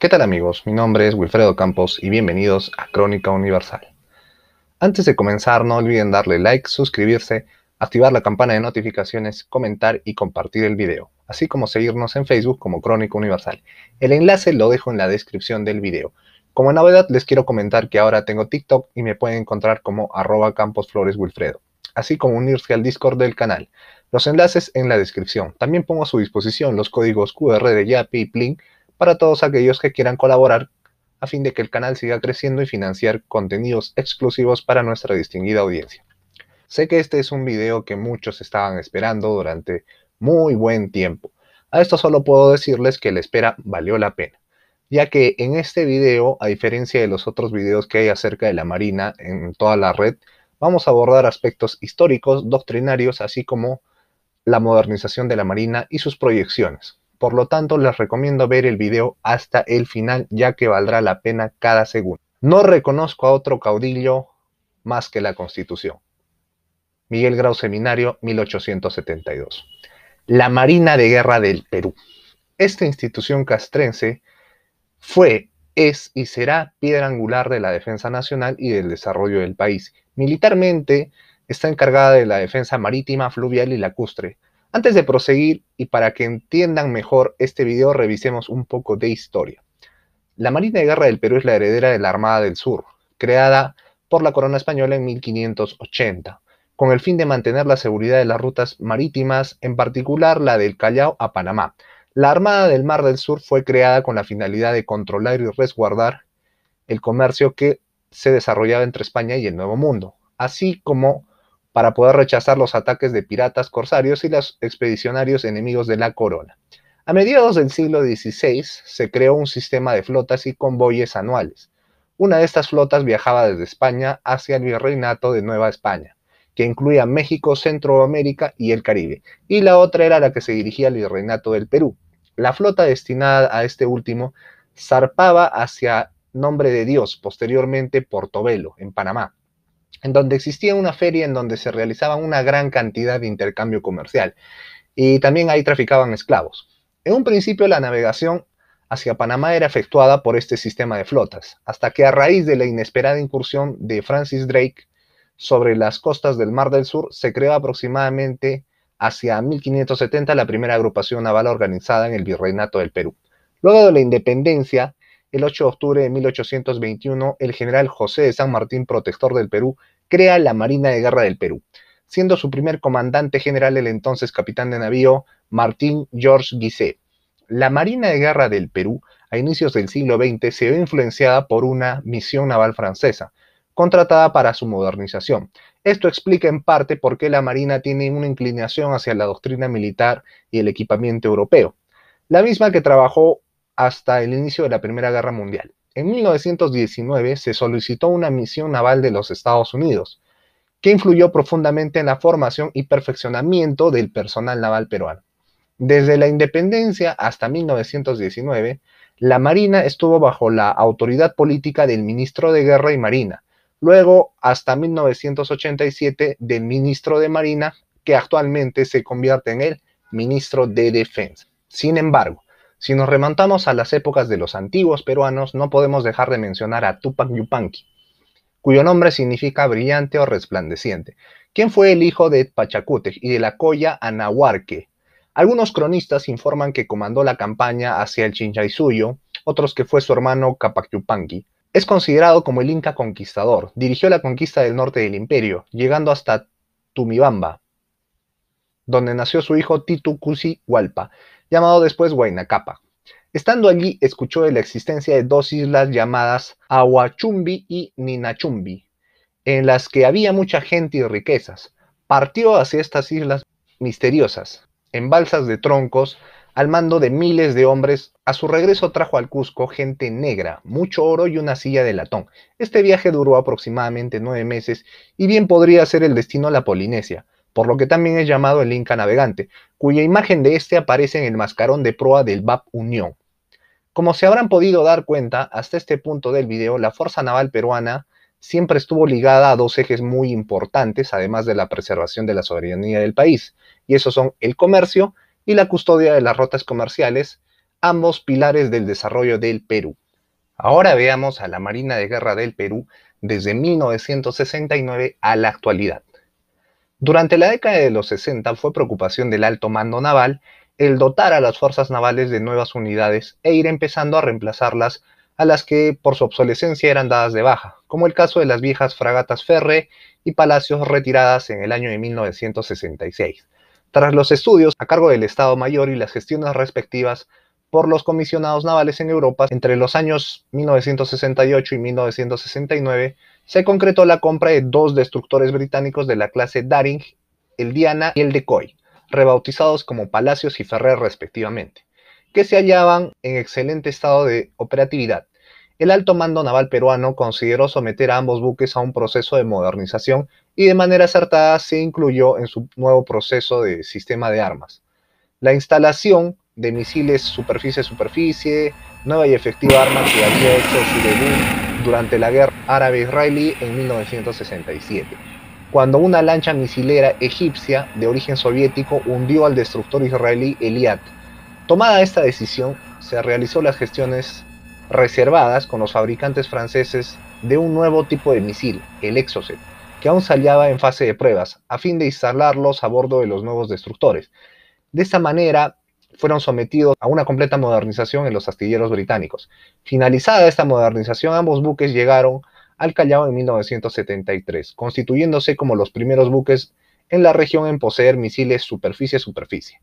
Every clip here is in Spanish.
¿Qué tal amigos? Mi nombre es Wilfredo Campos y bienvenidos a Crónica Universal. Antes de comenzar, no olviden darle like, suscribirse, activar la campana de notificaciones, comentar y compartir el video, así como seguirnos en Facebook como Crónica Universal. El enlace lo dejo en la descripción del video. Como novedad, les quiero comentar que ahora tengo TikTok y me pueden encontrar como arroba camposfloreswilfredo, así como unirse al Discord del canal. Los enlaces en la descripción. También pongo a su disposición los códigos QR de Yapi y Plink para todos aquellos que quieran colaborar a fin de que el canal siga creciendo y financiar contenidos exclusivos para nuestra distinguida audiencia. Sé que este es un video que muchos estaban esperando durante muy buen tiempo. A esto solo puedo decirles que la espera valió la pena, ya que en este video, a diferencia de los otros videos que hay acerca de la Marina en toda la red, vamos a abordar aspectos históricos, doctrinarios, así como la modernización de la Marina y sus proyecciones por lo tanto les recomiendo ver el video hasta el final ya que valdrá la pena cada segundo. No reconozco a otro caudillo más que la Constitución. Miguel Grau Seminario, 1872. La Marina de Guerra del Perú. Esta institución castrense fue, es y será piedra angular de la defensa nacional y del desarrollo del país. Militarmente está encargada de la defensa marítima, fluvial y lacustre, antes de proseguir y para que entiendan mejor este video, revisemos un poco de historia. La Marina de Guerra del Perú es la heredera de la Armada del Sur, creada por la corona española en 1580, con el fin de mantener la seguridad de las rutas marítimas, en particular la del Callao a Panamá. La Armada del Mar del Sur fue creada con la finalidad de controlar y resguardar el comercio que se desarrollaba entre España y el Nuevo Mundo, así como para poder rechazar los ataques de piratas corsarios y los expedicionarios enemigos de la corona. A mediados del siglo XVI se creó un sistema de flotas y convoyes anuales. Una de estas flotas viajaba desde España hacia el virreinato de Nueva España, que incluía México, Centroamérica y el Caribe, y la otra era la que se dirigía al virreinato del Perú. La flota destinada a este último zarpaba hacia Nombre de Dios, posteriormente Portobelo, en Panamá, en donde existía una feria en donde se realizaba una gran cantidad de intercambio comercial y también ahí traficaban esclavos. En un principio la navegación hacia Panamá era efectuada por este sistema de flotas, hasta que a raíz de la inesperada incursión de Francis Drake sobre las costas del Mar del Sur se creó aproximadamente hacia 1570 la primera agrupación naval organizada en el Virreinato del Perú. Luego de la independencia, el 8 de octubre de 1821, el general José de San Martín, protector del Perú, crea la Marina de Guerra del Perú, siendo su primer comandante general el entonces capitán de navío Martín George Guisset. La Marina de Guerra del Perú, a inicios del siglo XX, se ve influenciada por una misión naval francesa, contratada para su modernización. Esto explica en parte por qué la Marina tiene una inclinación hacia la doctrina militar y el equipamiento europeo, la misma que trabajó hasta el inicio de la Primera Guerra Mundial. En 1919 se solicitó una misión naval de los Estados Unidos, que influyó profundamente en la formación y perfeccionamiento del personal naval peruano. Desde la independencia hasta 1919, la Marina estuvo bajo la autoridad política del ministro de Guerra y Marina, luego hasta 1987 del ministro de Marina, que actualmente se convierte en el ministro de Defensa. Sin embargo, si nos remontamos a las épocas de los antiguos peruanos, no podemos dejar de mencionar a Tupac Yupanqui, cuyo nombre significa brillante o resplandeciente, quien fue el hijo de Pachacútec y de la Coya Anahuarque. Algunos cronistas informan que comandó la campaña hacia el Chinchaysuyo, otros que fue su hermano Capac Yupanqui. Es considerado como el Inca conquistador, dirigió la conquista del norte del imperio, llegando hasta Tumibamba, donde nació su hijo Cusi Hualpa, llamado después Huaynacapa. Estando allí, escuchó de la existencia de dos islas llamadas Aguachumbi y Ninachumbi, en las que había mucha gente y riquezas. Partió hacia estas islas misteriosas, en balsas de troncos, al mando de miles de hombres. A su regreso trajo al Cusco gente negra, mucho oro y una silla de latón. Este viaje duró aproximadamente nueve meses y bien podría ser el destino a la Polinesia, por lo que también es llamado el Inca navegante, cuya imagen de este aparece en el mascarón de proa del BAP Unión. Como se habrán podido dar cuenta, hasta este punto del video, la Fuerza Naval Peruana siempre estuvo ligada a dos ejes muy importantes, además de la preservación de la soberanía del país, y esos son el comercio y la custodia de las rotas comerciales, ambos pilares del desarrollo del Perú. Ahora veamos a la Marina de Guerra del Perú desde 1969 a la actualidad. Durante la década de los 60 fue preocupación del alto mando naval el dotar a las fuerzas navales de nuevas unidades e ir empezando a reemplazarlas a las que por su obsolescencia eran dadas de baja, como el caso de las viejas fragatas Ferre y Palacios retiradas en el año de 1966, tras los estudios a cargo del Estado Mayor y las gestiones respectivas por los comisionados navales en Europa entre los años 1968 y 1969, se concretó la compra de dos destructores británicos de la clase Daring, el Diana y el Decoy, rebautizados como Palacios y Ferrer respectivamente, que se hallaban en excelente estado de operatividad. El alto mando naval peruano consideró someter a ambos buques a un proceso de modernización y de manera acertada se incluyó en su nuevo proceso de sistema de armas. La instalación de misiles superficie-superficie, nueva y efectiva arma que había hecho su durante la guerra árabe-israelí en 1967, cuando una lancha misilera egipcia de origen soviético hundió al destructor israelí Eliat. Tomada esta decisión, se realizó las gestiones reservadas con los fabricantes franceses de un nuevo tipo de misil, el Exocet, que aún salía en fase de pruebas, a fin de instalarlos a bordo de los nuevos destructores. De esta manera, fueron sometidos a una completa modernización en los astilleros británicos. Finalizada esta modernización, ambos buques llegaron al Callao en 1973, constituyéndose como los primeros buques en la región en poseer misiles superficie-superficie.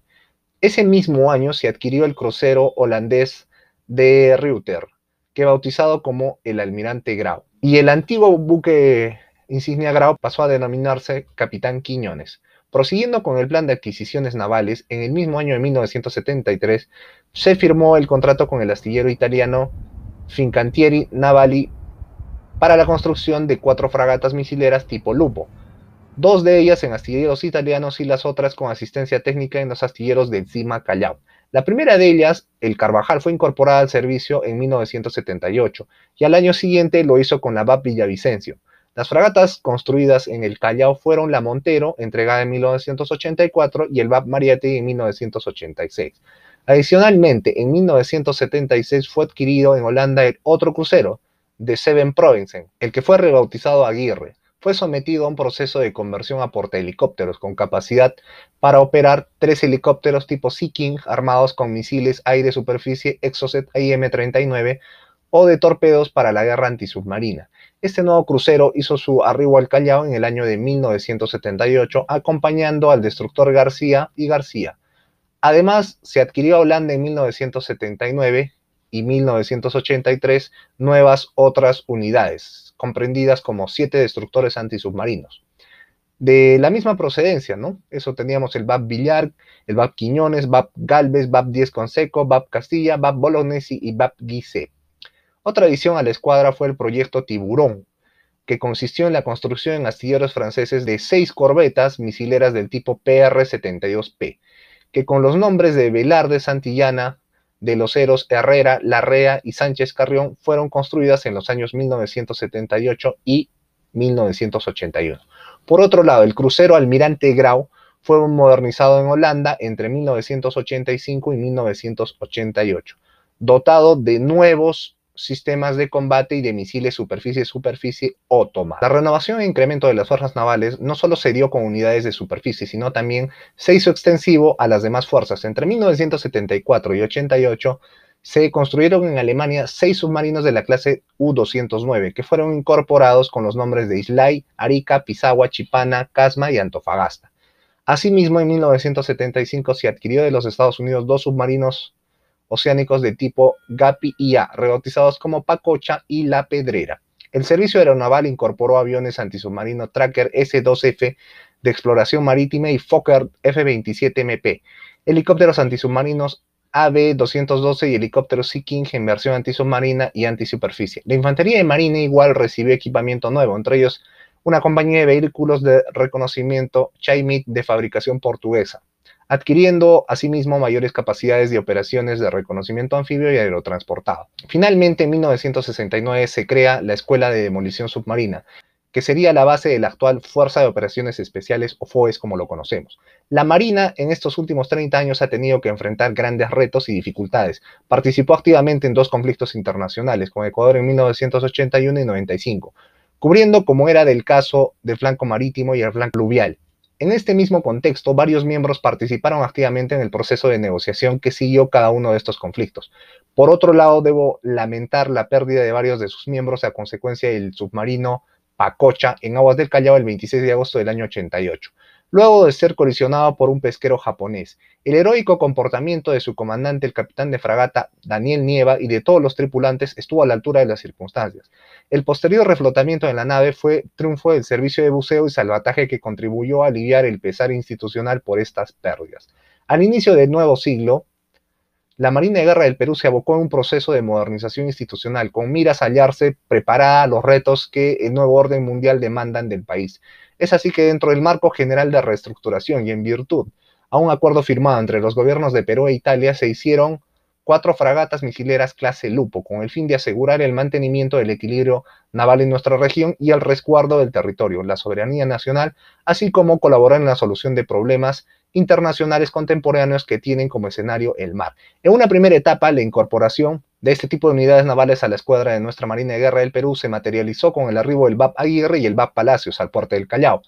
Ese mismo año se adquirió el crucero holandés de Reuter, que bautizado como el Almirante Grau. Y el antiguo buque insignia Grau pasó a denominarse Capitán Quiñones. Prosiguiendo con el plan de adquisiciones navales, en el mismo año de 1973 se firmó el contrato con el astillero italiano Fincantieri Navali para la construcción de cuatro fragatas misileras tipo Lupo, dos de ellas en astilleros italianos y las otras con asistencia técnica en los astilleros de encima Callao. La primera de ellas, el Carvajal, fue incorporada al servicio en 1978 y al año siguiente lo hizo con la BAP Villavicencio. Las fragatas construidas en el Callao fueron la Montero, entregada en 1984, y el Bab Mariati en 1986. Adicionalmente, en 1976 fue adquirido en Holanda el otro crucero, de Seven Provinces, el que fue rebautizado Aguirre. Fue sometido a un proceso de conversión a helicópteros con capacidad para operar tres helicópteros tipo Sea King armados con misiles aire-superficie Exocet IM-39 o de torpedos para la guerra antisubmarina. Este nuevo crucero hizo su arribo al Callao en el año de 1978, acompañando al destructor García y García. Además, se adquirió a Holanda en 1979 y 1983 nuevas otras unidades, comprendidas como siete destructores antisubmarinos. De la misma procedencia, ¿no? Eso teníamos el Bab Villar, el Bab Quiñones, BAP Galvez, Bab Diez Conseco, BAP Castilla, BAP Bolognesi y Bab Guise. Otra adición a la escuadra fue el proyecto Tiburón, que consistió en la construcción en astilleros franceses de seis corbetas misileras del tipo PR-72P, que con los nombres de Velarde Santillana, de los Heros Herrera, Larrea y Sánchez Carrión fueron construidas en los años 1978 y 1981. Por otro lado, el crucero Almirante Grau fue modernizado en Holanda entre 1985 y 1988, dotado de nuevos sistemas de combate y de misiles superficie-superficie o La renovación e incremento de las fuerzas navales no solo se dio con unidades de superficie, sino también se hizo extensivo a las demás fuerzas. Entre 1974 y 88 se construyeron en Alemania seis submarinos de la clase U-209, que fueron incorporados con los nombres de Islay, Arica, Pisagua, Chipana, Casma y Antofagasta. Asimismo, en 1975 se adquirió de los Estados Unidos dos submarinos oceánicos de tipo GAPI IA, rebautizados como Pacocha y La Pedrera. El servicio aeronaval incorporó aviones antisubmarino Tracker S-2F de exploración marítima y Fokker F-27MP, helicópteros antisubmarinos AB-212 y helicópteros Sea King en versión antisubmarina y antisuperficie. La infantería de marina igual recibió equipamiento nuevo, entre ellos una compañía de vehículos de reconocimiento Chaimit de fabricación portuguesa adquiriendo asimismo mayores capacidades de operaciones de reconocimiento anfibio y aerotransportado. Finalmente, en 1969 se crea la Escuela de Demolición Submarina, que sería la base de la actual Fuerza de Operaciones Especiales o FOES como lo conocemos. La Marina en estos últimos 30 años ha tenido que enfrentar grandes retos y dificultades. Participó activamente en dos conflictos internacionales, con Ecuador en 1981 y 95, cubriendo como era del caso del flanco marítimo y el flanco fluvial, en este mismo contexto, varios miembros participaron activamente en el proceso de negociación que siguió cada uno de estos conflictos. Por otro lado, debo lamentar la pérdida de varios de sus miembros a consecuencia del submarino Pacocha en aguas del Callao el 26 de agosto del año 88 luego de ser colisionado por un pesquero japonés. El heroico comportamiento de su comandante, el capitán de fragata Daniel Nieva, y de todos los tripulantes estuvo a la altura de las circunstancias. El posterior reflotamiento de la nave fue triunfo del servicio de buceo y salvataje que contribuyó a aliviar el pesar institucional por estas pérdidas. Al inicio del nuevo siglo, la Marina de Guerra del Perú se abocó a un proceso de modernización institucional con miras a hallarse preparada a los retos que el nuevo orden mundial demandan del país. Es así que dentro del marco general de reestructuración y en virtud a un acuerdo firmado entre los gobiernos de Perú e Italia se hicieron cuatro fragatas misileras clase Lupo con el fin de asegurar el mantenimiento del equilibrio naval en nuestra región y el resguardo del territorio, la soberanía nacional, así como colaborar en la solución de problemas internacionales contemporáneos que tienen como escenario el mar. En una primera etapa, la incorporación de este tipo de unidades navales a la escuadra de nuestra Marina de Guerra del Perú se materializó con el arribo del BAP Aguirre y el BAP Palacios al puerto del Callao.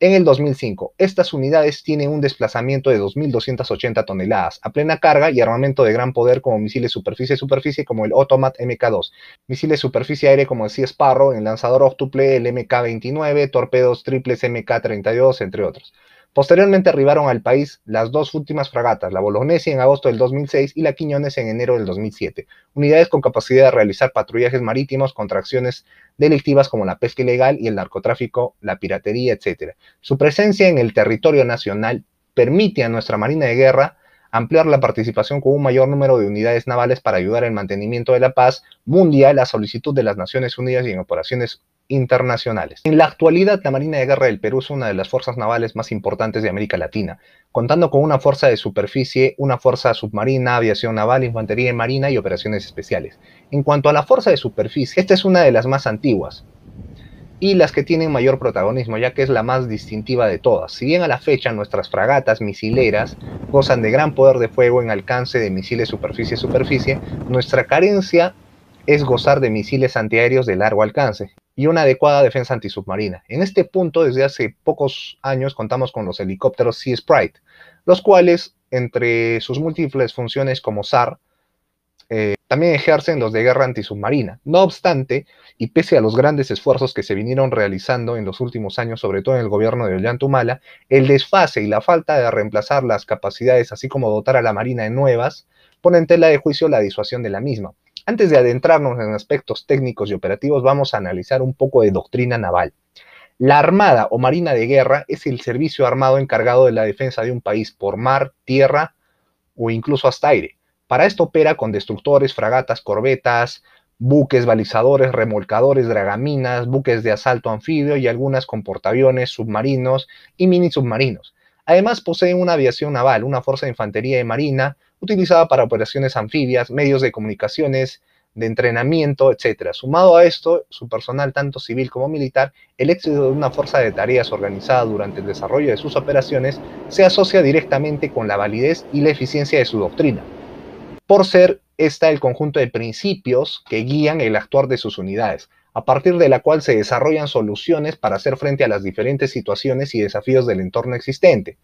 En el 2005, estas unidades tienen un desplazamiento de 2.280 toneladas a plena carga y armamento de gran poder como misiles superficie-superficie como el Automat MK2, misiles superficie-aire como el C Sparrow, el lanzador octuple el MK-29, torpedos triples MK-32, entre otros. Posteriormente arribaron al país las dos últimas fragatas, la Bolognesi en agosto del 2006 y la Quiñones en enero del 2007, unidades con capacidad de realizar patrullajes marítimos contra acciones delictivas como la pesca ilegal y el narcotráfico, la piratería, etc. Su presencia en el territorio nacional permite a nuestra Marina de Guerra ampliar la participación con un mayor número de unidades navales para ayudar al mantenimiento de la paz mundial a solicitud de las Naciones Unidas y en operaciones internacionales. En la actualidad, la Marina de Guerra del Perú es una de las fuerzas navales más importantes de América Latina, contando con una fuerza de superficie, una fuerza submarina, aviación naval, infantería y marina y operaciones especiales. En cuanto a la fuerza de superficie, esta es una de las más antiguas y las que tienen mayor protagonismo, ya que es la más distintiva de todas. Si bien a la fecha nuestras fragatas misileras gozan de gran poder de fuego en alcance de misiles superficie-superficie, nuestra carencia es gozar de misiles antiaéreos de largo alcance y una adecuada defensa antisubmarina. En este punto, desde hace pocos años, contamos con los helicópteros Sea Sprite, los cuales, entre sus múltiples funciones como SAR, eh, también ejercen los de guerra antisubmarina. No obstante, y pese a los grandes esfuerzos que se vinieron realizando en los últimos años, sobre todo en el gobierno de Ollantumala, el desfase y la falta de reemplazar las capacidades, así como dotar a la Marina de nuevas, ponen en tela de juicio la disuasión de la misma. Antes de adentrarnos en aspectos técnicos y operativos, vamos a analizar un poco de doctrina naval. La Armada o Marina de Guerra es el servicio armado encargado de la defensa de un país por mar, tierra o incluso hasta aire. Para esto opera con destructores, fragatas, corbetas, buques balizadores, remolcadores, dragaminas, buques de asalto anfibio y algunas con portaaviones, submarinos y mini submarinos. Además posee una aviación naval, una fuerza de infantería y marina, utilizada para operaciones anfibias, medios de comunicaciones, de entrenamiento, etc. Sumado a esto, su personal tanto civil como militar, el éxito de una fuerza de tareas organizada durante el desarrollo de sus operaciones se asocia directamente con la validez y la eficiencia de su doctrina, por ser esta el conjunto de principios que guían el actuar de sus unidades, a partir de la cual se desarrollan soluciones para hacer frente a las diferentes situaciones y desafíos del entorno existente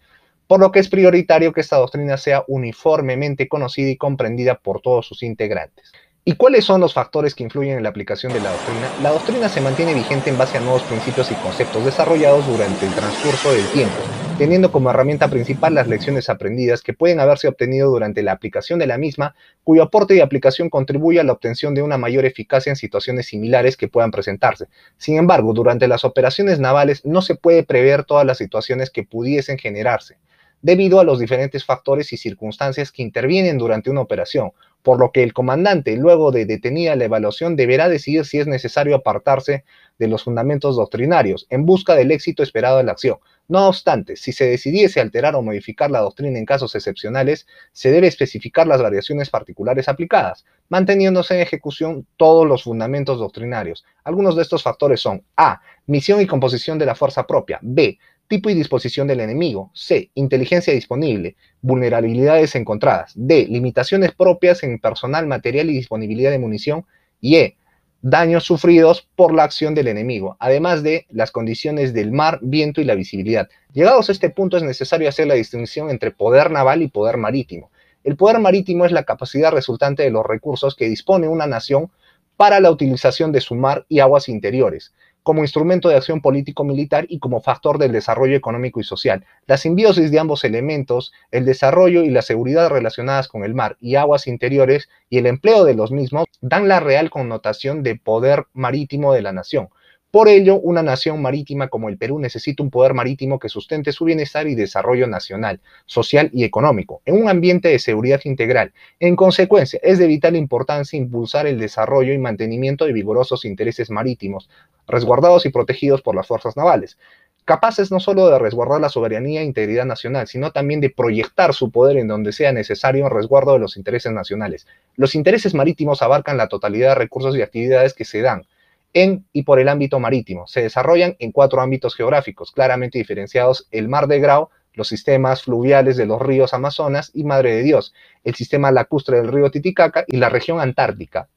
por lo que es prioritario que esta doctrina sea uniformemente conocida y comprendida por todos sus integrantes. ¿Y cuáles son los factores que influyen en la aplicación de la doctrina? La doctrina se mantiene vigente en base a nuevos principios y conceptos desarrollados durante el transcurso del tiempo, teniendo como herramienta principal las lecciones aprendidas que pueden haberse obtenido durante la aplicación de la misma, cuyo aporte y aplicación contribuye a la obtención de una mayor eficacia en situaciones similares que puedan presentarse. Sin embargo, durante las operaciones navales no se puede prever todas las situaciones que pudiesen generarse debido a los diferentes factores y circunstancias que intervienen durante una operación, por lo que el comandante, luego de detenida la evaluación, deberá decidir si es necesario apartarse de los fundamentos doctrinarios en busca del éxito esperado en la acción. No obstante, si se decidiese alterar o modificar la doctrina en casos excepcionales, se debe especificar las variaciones particulares aplicadas, manteniéndose en ejecución todos los fundamentos doctrinarios. Algunos de estos factores son A. Misión y composición de la fuerza propia. B tipo y disposición del enemigo, C, inteligencia disponible, vulnerabilidades encontradas, D, limitaciones propias en personal, material y disponibilidad de munición, y E, daños sufridos por la acción del enemigo, además de las condiciones del mar, viento y la visibilidad. Llegados a este punto es necesario hacer la distinción entre poder naval y poder marítimo. El poder marítimo es la capacidad resultante de los recursos que dispone una nación para la utilización de su mar y aguas interiores como instrumento de acción político-militar y como factor del desarrollo económico y social. La simbiosis de ambos elementos, el desarrollo y la seguridad relacionadas con el mar y aguas interiores y el empleo de los mismos, dan la real connotación de poder marítimo de la nación. Por ello, una nación marítima como el Perú necesita un poder marítimo que sustente su bienestar y desarrollo nacional, social y económico, en un ambiente de seguridad integral. En consecuencia, es de vital importancia impulsar el desarrollo y mantenimiento de vigorosos intereses marítimos, resguardados y protegidos por las fuerzas navales, capaces no solo de resguardar la soberanía e integridad nacional, sino también de proyectar su poder en donde sea necesario en resguardo de los intereses nacionales. Los intereses marítimos abarcan la totalidad de recursos y actividades que se dan en y por el ámbito marítimo. Se desarrollan en cuatro ámbitos geográficos, claramente diferenciados el mar de Grau, los sistemas fluviales de los ríos Amazonas y Madre de Dios, el sistema lacustre del río Titicaca y la región antártica,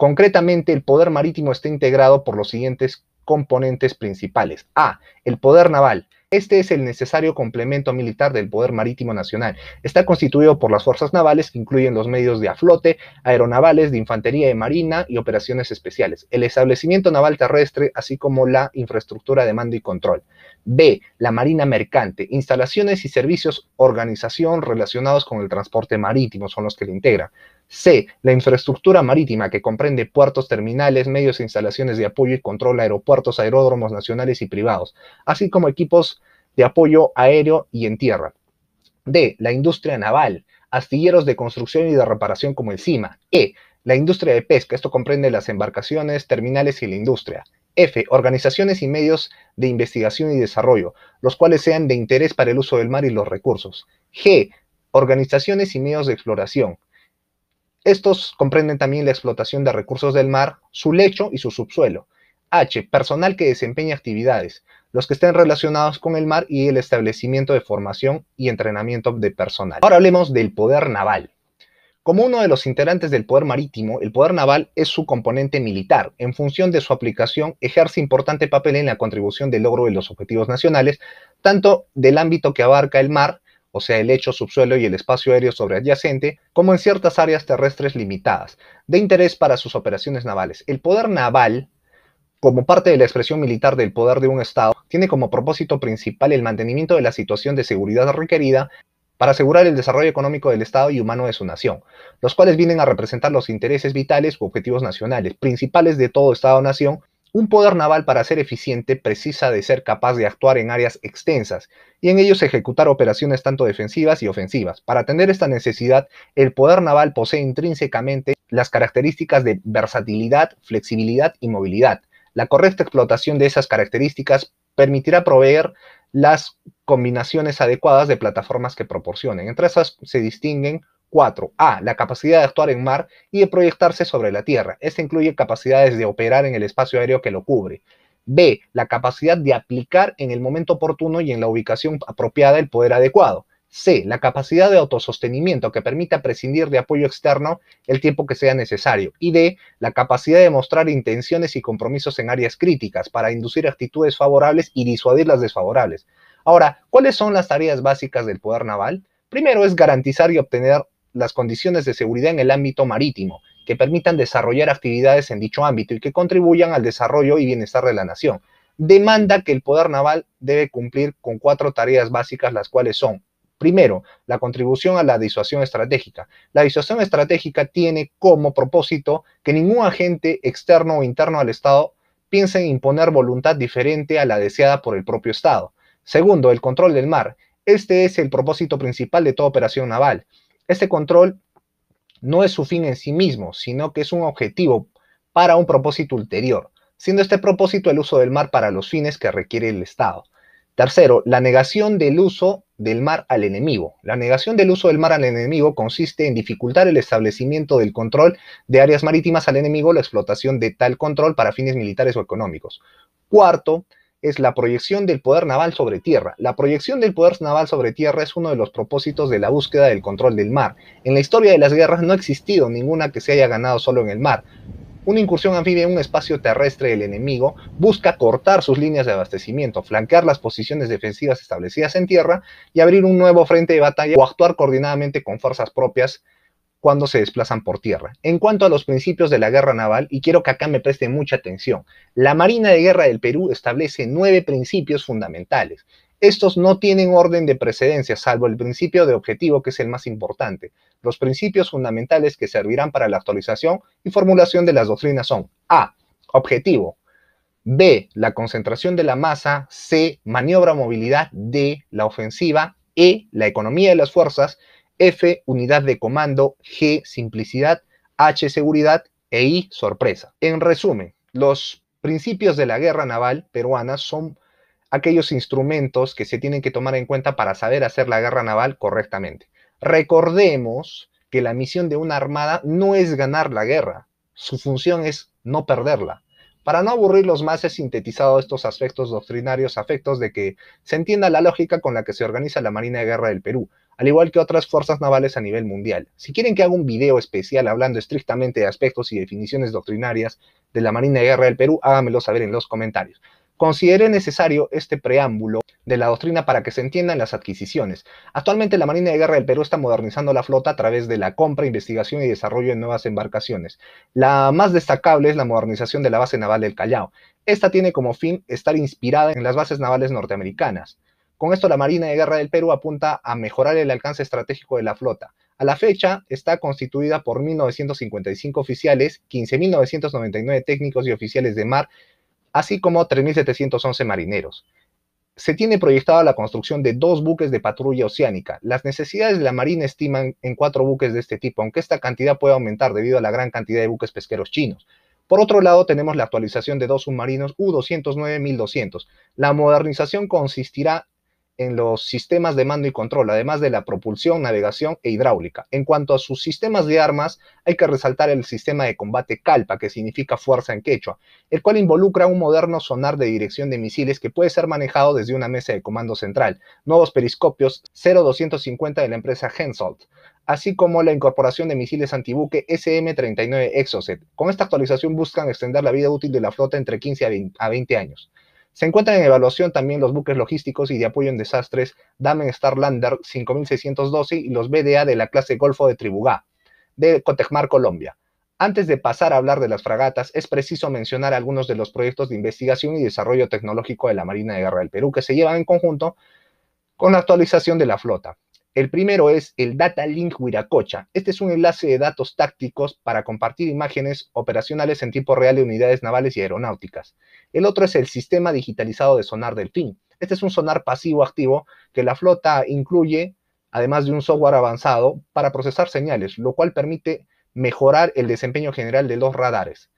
Concretamente, el poder marítimo está integrado por los siguientes componentes principales. A, el poder naval, este es el necesario complemento militar del poder marítimo nacional. Está constituido por las fuerzas navales que incluyen los medios de aflote, aeronavales, de infantería y marina y operaciones especiales. El establecimiento naval terrestre, así como la infraestructura de mando y control. B. La marina mercante. Instalaciones y servicios, organización relacionados con el transporte marítimo son los que le integran. C. La infraestructura marítima que comprende puertos, terminales, medios e instalaciones de apoyo y control, aeropuertos, aeródromos nacionales y privados, así como equipos de apoyo aéreo y en tierra. D. La industria naval, astilleros de construcción y de reparación como el CIMA. E. La industria de pesca, esto comprende las embarcaciones, terminales y la industria. F. Organizaciones y medios de investigación y desarrollo, los cuales sean de interés para el uso del mar y los recursos. G. Organizaciones y medios de exploración. Estos comprenden también la explotación de recursos del mar, su lecho y su subsuelo. H. Personal que desempeña actividades los que estén relacionados con el mar y el establecimiento de formación y entrenamiento de personal. Ahora hablemos del poder naval. Como uno de los integrantes del poder marítimo, el poder naval es su componente militar. En función de su aplicación, ejerce importante papel en la contribución del logro de los objetivos nacionales, tanto del ámbito que abarca el mar, o sea, el hecho subsuelo y el espacio aéreo sobreadyacente, como en ciertas áreas terrestres limitadas, de interés para sus operaciones navales. El poder naval como parte de la expresión militar del poder de un Estado, tiene como propósito principal el mantenimiento de la situación de seguridad requerida para asegurar el desarrollo económico del Estado y humano de su nación, los cuales vienen a representar los intereses vitales u objetivos nacionales, principales de todo Estado-nación, un poder naval para ser eficiente precisa de ser capaz de actuar en áreas extensas y en ellos ejecutar operaciones tanto defensivas y ofensivas. Para atender esta necesidad, el poder naval posee intrínsecamente las características de versatilidad, flexibilidad y movilidad, la correcta explotación de esas características permitirá proveer las combinaciones adecuadas de plataformas que proporcionen. Entre esas se distinguen cuatro. A. La capacidad de actuar en mar y de proyectarse sobre la Tierra. Esta incluye capacidades de operar en el espacio aéreo que lo cubre. B. La capacidad de aplicar en el momento oportuno y en la ubicación apropiada el poder adecuado. C. La capacidad de autosostenimiento que permita prescindir de apoyo externo el tiempo que sea necesario. Y D. La capacidad de mostrar intenciones y compromisos en áreas críticas para inducir actitudes favorables y disuadir las desfavorables. Ahora, ¿cuáles son las tareas básicas del poder naval? Primero es garantizar y obtener las condiciones de seguridad en el ámbito marítimo que permitan desarrollar actividades en dicho ámbito y que contribuyan al desarrollo y bienestar de la nación. Demanda que el poder naval debe cumplir con cuatro tareas básicas, las cuales son Primero, la contribución a la disuasión estratégica. La disuasión estratégica tiene como propósito que ningún agente externo o interno al Estado piense en imponer voluntad diferente a la deseada por el propio Estado. Segundo, el control del mar. Este es el propósito principal de toda operación naval. Este control no es su fin en sí mismo, sino que es un objetivo para un propósito ulterior, siendo este propósito el uso del mar para los fines que requiere el Estado. Tercero, la negación del uso del mar al enemigo. La negación del uso del mar al enemigo consiste en dificultar el establecimiento del control de áreas marítimas al enemigo, la explotación de tal control para fines militares o económicos. Cuarto, es la proyección del poder naval sobre tierra. La proyección del poder naval sobre tierra es uno de los propósitos de la búsqueda del control del mar. En la historia de las guerras no ha existido ninguna que se haya ganado solo en el mar. Una incursión anfibia en un espacio terrestre del enemigo busca cortar sus líneas de abastecimiento, flanquear las posiciones defensivas establecidas en tierra y abrir un nuevo frente de batalla o actuar coordinadamente con fuerzas propias cuando se desplazan por tierra. En cuanto a los principios de la guerra naval, y quiero que acá me preste mucha atención, la Marina de Guerra del Perú establece nueve principios fundamentales. Estos no tienen orden de precedencia, salvo el principio de objetivo, que es el más importante. Los principios fundamentales que servirán para la actualización y formulación de las doctrinas son A. Objetivo. B. La concentración de la masa. C. Maniobra movilidad. D. La ofensiva. E. La economía de las fuerzas. F. Unidad de comando. G. Simplicidad. H. Seguridad. E I. Sorpresa. En resumen, los principios de la guerra naval peruana son aquellos instrumentos que se tienen que tomar en cuenta para saber hacer la guerra naval correctamente. Recordemos que la misión de una armada no es ganar la guerra, su función es no perderla. Para no aburrirlos más, he sintetizado estos aspectos doctrinarios afectos de que se entienda la lógica con la que se organiza la Marina de Guerra del Perú, al igual que otras fuerzas navales a nivel mundial. Si quieren que haga un video especial hablando estrictamente de aspectos y definiciones doctrinarias de la Marina de Guerra del Perú, háganmelo saber en los comentarios. Consideré necesario este preámbulo de la doctrina para que se entiendan las adquisiciones. Actualmente la Marina de Guerra del Perú está modernizando la flota a través de la compra, investigación y desarrollo de nuevas embarcaciones. La más destacable es la modernización de la base naval del Callao. Esta tiene como fin estar inspirada en las bases navales norteamericanas. Con esto la Marina de Guerra del Perú apunta a mejorar el alcance estratégico de la flota, a la fecha está constituida por 1.955 oficiales, 15.999 técnicos y oficiales de mar, así como 3.711 marineros. Se tiene proyectada la construcción de dos buques de patrulla oceánica. Las necesidades de la Marina estiman en cuatro buques de este tipo, aunque esta cantidad puede aumentar debido a la gran cantidad de buques pesqueros chinos. Por otro lado, tenemos la actualización de dos submarinos U-209-1200. La modernización consistirá en los sistemas de mando y control, además de la propulsión, navegación e hidráulica. En cuanto a sus sistemas de armas, hay que resaltar el sistema de combate Calpa, que significa fuerza en quechua, el cual involucra un moderno sonar de dirección de misiles que puede ser manejado desde una mesa de comando central, nuevos periscopios 0250 de la empresa Hensoldt, así como la incorporación de misiles antibuque SM-39 Exocet. Con esta actualización buscan extender la vida útil de la flota entre 15 a 20 años. Se encuentran en evaluación también los buques logísticos y de apoyo en desastres Damen Starlander 5612 y los BDA de la clase Golfo de Tribugá, de Cotejmar, Colombia. Antes de pasar a hablar de las fragatas, es preciso mencionar algunos de los proyectos de investigación y desarrollo tecnológico de la Marina de Guerra del Perú que se llevan en conjunto con la actualización de la flota. El primero es el Data Link Huiracocha. Este es un enlace de datos tácticos para compartir imágenes operacionales en tiempo real de unidades navales y aeronáuticas. El otro es el Sistema Digitalizado de Sonar Delfín. Este es un sonar pasivo-activo que la flota incluye, además de un software avanzado, para procesar señales, lo cual permite mejorar el desempeño general de los radares.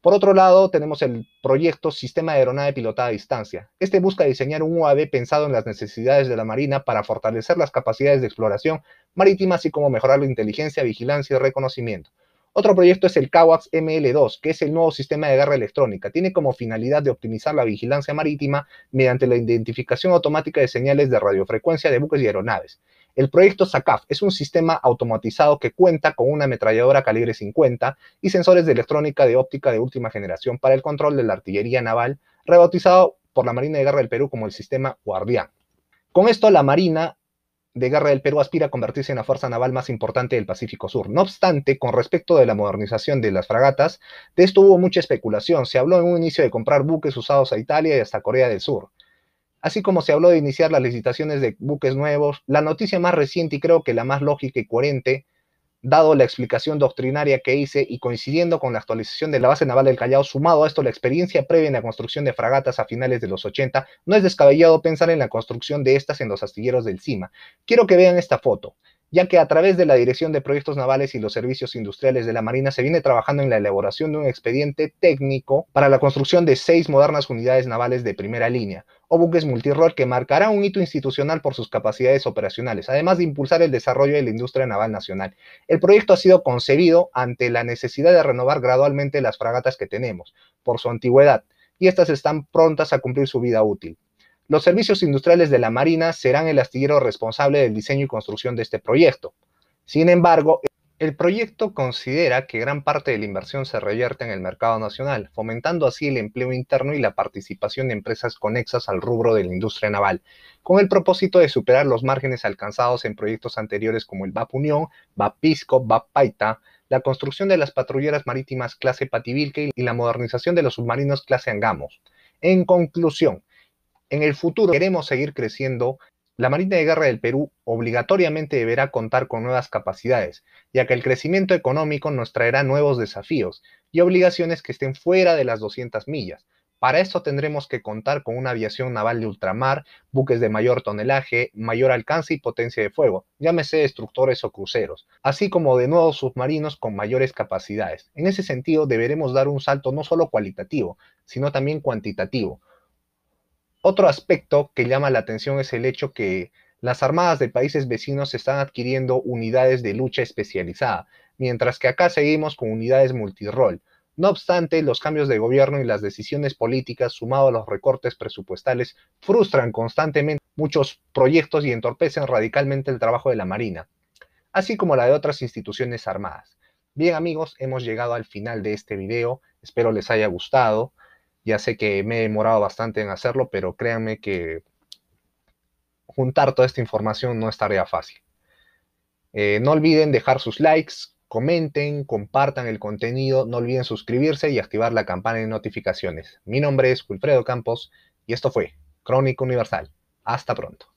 Por otro lado, tenemos el proyecto Sistema de Aeronave Pilotada a Distancia. Este busca diseñar un UAV pensado en las necesidades de la Marina para fortalecer las capacidades de exploración marítima, así como mejorar la inteligencia, vigilancia y reconocimiento. Otro proyecto es el CAWAX ML2, que es el nuevo sistema de guerra electrónica. Tiene como finalidad de optimizar la vigilancia marítima mediante la identificación automática de señales de radiofrecuencia de buques y aeronaves. El proyecto SACAF es un sistema automatizado que cuenta con una ametralladora calibre 50 y sensores de electrónica de óptica de última generación para el control de la artillería naval, rebautizado por la Marina de Guerra del Perú como el sistema Guardián. Con esto, la Marina de Guerra del Perú aspira a convertirse en la fuerza naval más importante del Pacífico Sur. No obstante, con respecto de la modernización de las fragatas, de esto hubo mucha especulación. Se habló en un inicio de comprar buques usados a Italia y hasta Corea del Sur así como se habló de iniciar las licitaciones de buques nuevos, la noticia más reciente y creo que la más lógica y coherente, dado la explicación doctrinaria que hice y coincidiendo con la actualización de la base naval del Callao, sumado a esto la experiencia previa en la construcción de fragatas a finales de los 80, no es descabellado pensar en la construcción de estas en los astilleros del CIMA. Quiero que vean esta foto ya que a través de la Dirección de Proyectos Navales y los Servicios Industriales de la Marina se viene trabajando en la elaboración de un expediente técnico para la construcción de seis modernas unidades navales de primera línea, o buques multirrol que marcará un hito institucional por sus capacidades operacionales, además de impulsar el desarrollo de la industria naval nacional. El proyecto ha sido concebido ante la necesidad de renovar gradualmente las fragatas que tenemos, por su antigüedad, y estas están prontas a cumplir su vida útil. Los servicios industriales de la Marina serán el astillero responsable del diseño y construcción de este proyecto. Sin embargo, el proyecto considera que gran parte de la inversión se revierte en el mercado nacional, fomentando así el empleo interno y la participación de empresas conexas al rubro de la industria naval, con el propósito de superar los márgenes alcanzados en proyectos anteriores como el BAP Unión, BAP Pisco, BAP Paita, la construcción de las patrulleras marítimas clase Pativilque y la modernización de los submarinos clase Angamos. En conclusión, en el futuro queremos seguir creciendo la Marina de Guerra del Perú obligatoriamente deberá contar con nuevas capacidades, ya que el crecimiento económico nos traerá nuevos desafíos y obligaciones que estén fuera de las 200 millas. Para esto tendremos que contar con una aviación naval de ultramar, buques de mayor tonelaje, mayor alcance y potencia de fuego, llámese destructores o cruceros, así como de nuevos submarinos con mayores capacidades. En ese sentido, deberemos dar un salto no solo cualitativo, sino también cuantitativo, otro aspecto que llama la atención es el hecho que las armadas de países vecinos están adquiriendo unidades de lucha especializada, mientras que acá seguimos con unidades multirol. No obstante, los cambios de gobierno y las decisiones políticas, sumado a los recortes presupuestales, frustran constantemente muchos proyectos y entorpecen radicalmente el trabajo de la Marina, así como la de otras instituciones armadas. Bien amigos, hemos llegado al final de este video, espero les haya gustado. Ya sé que me he demorado bastante en hacerlo, pero créanme que juntar toda esta información no es tarea fácil. Eh, no olviden dejar sus likes, comenten, compartan el contenido, no olviden suscribirse y activar la campana de notificaciones. Mi nombre es Wilfredo Campos y esto fue Crónica Universal. Hasta pronto.